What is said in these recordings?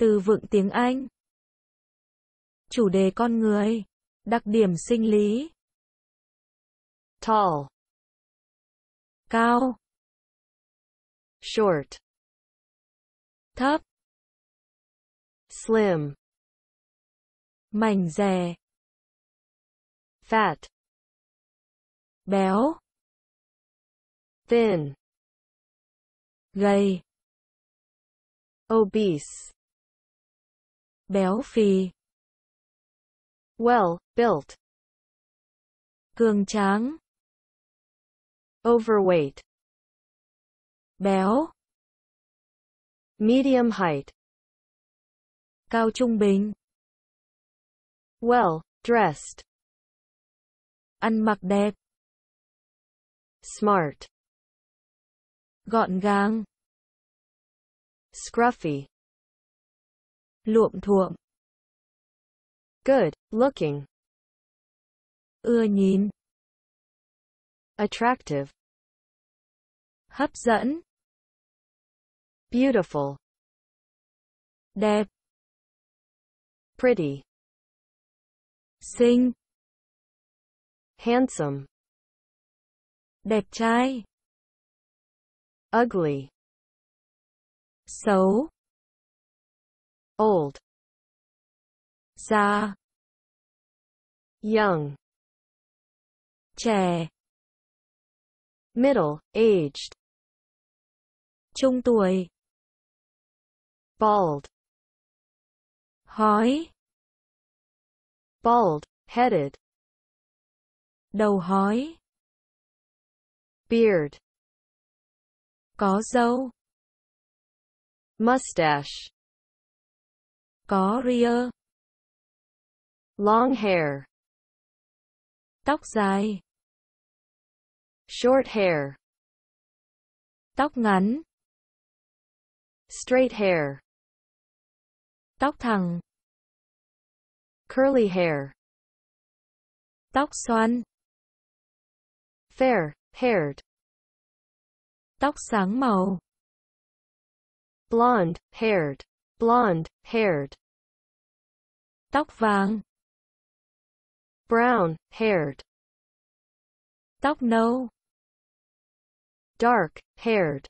Từ vựng tiếng Anh. Chủ đề con người. Đặc điểm sinh lý. Tall. Cao. Short. Thấp. Slim. Mảnh dẻ. Fat. Béo. Thin. Gầy. Obese béo phì well built cường tráng overweight béo medium height cao trung bình well dressed ăn mặc đẹp smart gọn gàng scruffy luộm thuộm. Good, looking. Ưa nhìn. Attractive. Hấp dẫn. Beautiful. Đẹp. Pretty. Xinh. Handsome. Đẹp trai. Ugly. Xấu old già young trẻ middle aged trung tuổi bald hói bald headed đầu hói beard có râu mustache có ria. Long hair. Tóc dài. Short hair. Tóc ngắn. Straight hair. Tóc thẳng. Curly hair. Tóc xoăn. Fair, haired. Tóc sáng màu. Blonde, haired blonde-haired tóc vàng brown-haired tóc nâu dark-haired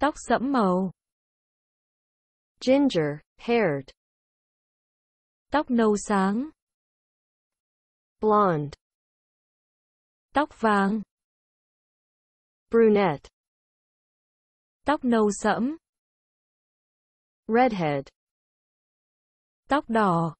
tóc sẫm màu ginger-haired tóc nâu sáng blonde tóc vàng brunette tóc nâu sẫm Redhead Tóc đỏ